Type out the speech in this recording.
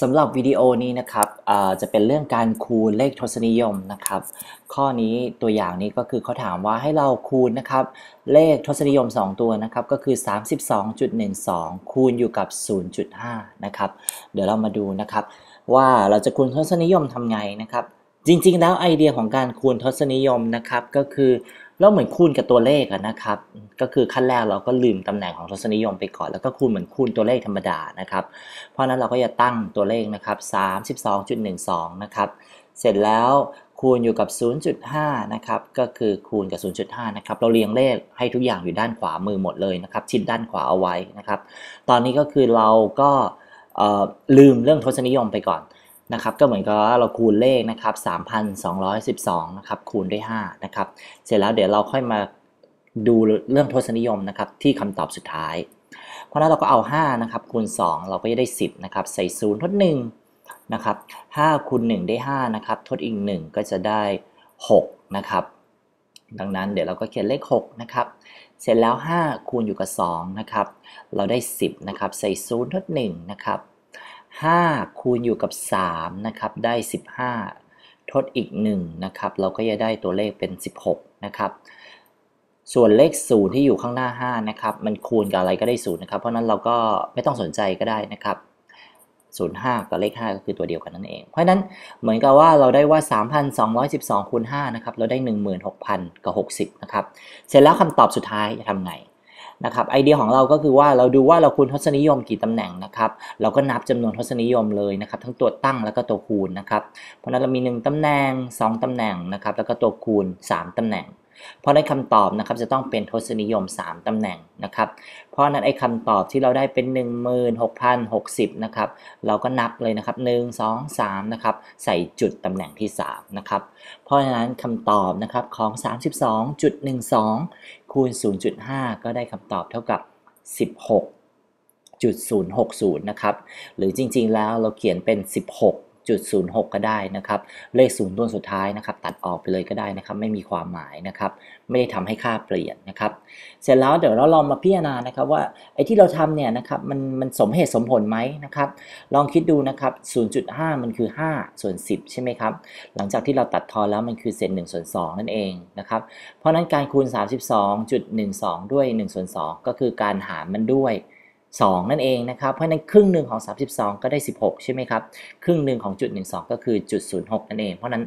สำหรับวิดีโอนี้นะครับจะเป็นเรื่องการคูณเลขทศนิยมนะครับ ข้อนี้ตัวอย่างนี้ก็คือเขาถามว่าให้เราคูณนะครับ เลขทศนิยม 2 ตัวนะครับ ก็คือ 32.12 คูณอยู่กับ 0.5นะครับ เดี๋ยวเรามาดูนะครับ ว่าเราจะคูณทศนิยมทำไงนะครับ จริงๆแล้วไอเดียของการคูณทศนิยมนะครับ ก็คือแล้วเหมือนคูณกับตัวเลขนะครับ ก็คือขั้นแรกเราก็ลืมตำแหน่งของทศนิยมไปก่อนแล้วก็คูณเหมือนคูณตัวเลขธรรมดานะครับ เพราะนั้นเราก็จะตั้งตัวเลขนะครับ32.12นะครับ เสร็จแล้วคูณอยู่กับ 0.5นะครับ ก็คือคูณกับ 0.5นะครับ เราเรียงเลขให้ทุกอย่างอยู่ด้านขวามือหมดเลยนะครับชิดด้านขวาเอาไว้นะครับ ตอนนี้ก็คือเราก็ลืมเรื่องทศนิยมไปก่อนนะครับก็เหมือนกับว่าเราคูณเลขนะครับ 3,212นะครับคูณด้วย5นะครับเสร็จแล้วเดี๋ยวเราค่อยมาดูเรื่องทศนิยมนะครับที่คำตอบสุดท้าย เพราะนั้นเราก็เอา5นะครับคูณ 2 เราก็จะได้ 10 นะครับ ใส่ศูนย์ทด1นะครับ5คูณ1ได้5นะครับทดอีก 1 ก็จะได้6นะครับดังนั้นเดี๋ยวเราก็เขียนเลข6นะครับเสร็จแล้ว 5 คูณอยู่กับ 2 นะครับ เราได้ 10นะครับใส่ศูนย์ทด1นะครับ5 คูณอยู่กับ3นะครับได้ 15 ทดอีก1นะครับเราก็จะได้ตัวเลขเป็น 16นะครับส่วนเลข 0 ที่อยู่ข้างหน้า5นะครับมันคูณกับอะไรก็ได้0นะครับเพราะนั้นเราก็ไม่ต้องสนใจก็ได้นะครับ05 กับเลข 5 ก็คือตัวเดียวกันนั่นเองเพราะนั้นเหมือนกับว่าเราได้ว่า 3,212 คูณ5นะครับเราได้16,000กับ 60นะครับเสร็จแล้วคำตอบสุดท้าย จะทำไงนะครับไอเดียของเราก็คือว่า เราดูว่าเราคูณทศนิยมกี่ตำแหน่งนะครับ เราก็นับจำนวนทศนิยมเลยนะครับ ทั้งตัวตั้งแล้วก็ตัวคูณนะครับ เพราะนั้นเรามี 1 ตำแหน่ง 2 ตำแหน่งนะครับ แล้วก็ตัวคูณ 3 ตำแหน่งเพราะน้นคำตอบนะครับจะต้องเป็นทศนิยม 3ตำแหน่งนะครับเพราะนั้นไอ้คำตอบที่เราได้เป็น 16,060 นะครับ เราก็นับเลยนะครับ1 2 3นะครับใส่จุดตำแหน่งที่ 3 นะครับ เพราะฉะนั้นคำตอบนะครับของ 32.12 คูณ 0.5 ก็ได้คำตอบเท่ากับ 16.060 นะครับ หรือจริงๆแล้วเราเขียนเป็น 16จุย0 6ก็ได้นะครับเลขศูนย์ตัวสุดท้ายนะครับตัดออกไปเลยก็ได้นะครับไม่มีความหมายนะครับไม่ได้ทำให้ค่าเปลี่ยนนะครับเสร็จแล้วเดี๋ยวเราลองมาพิจารณานะครับว่าไอ้ที่เราทำเนี่ยนะครับมันมันสมเหตุสมผลไหมนะครับลองคิดดูนะครับ0.5 มันคือ5ส่วน10ใช่ไหมครับหลังจากที่เราตัดทอนแล้วมันคือเศษ1ส่วน2นั่นเองนะครับเพราะนั้นการคูณ 32.12 ด้วย1ส่วน2ก็คือการหารมันด้วย2 นั่นเองนะครับ เพราะนั้นครึ่งหนึ่งของ 32 ก็ได้ 16 ใช่ไหมครับ ครึ่งหนึ่งของจุด12 ก็คือจุด06 นั่นเอง เพราะนั้น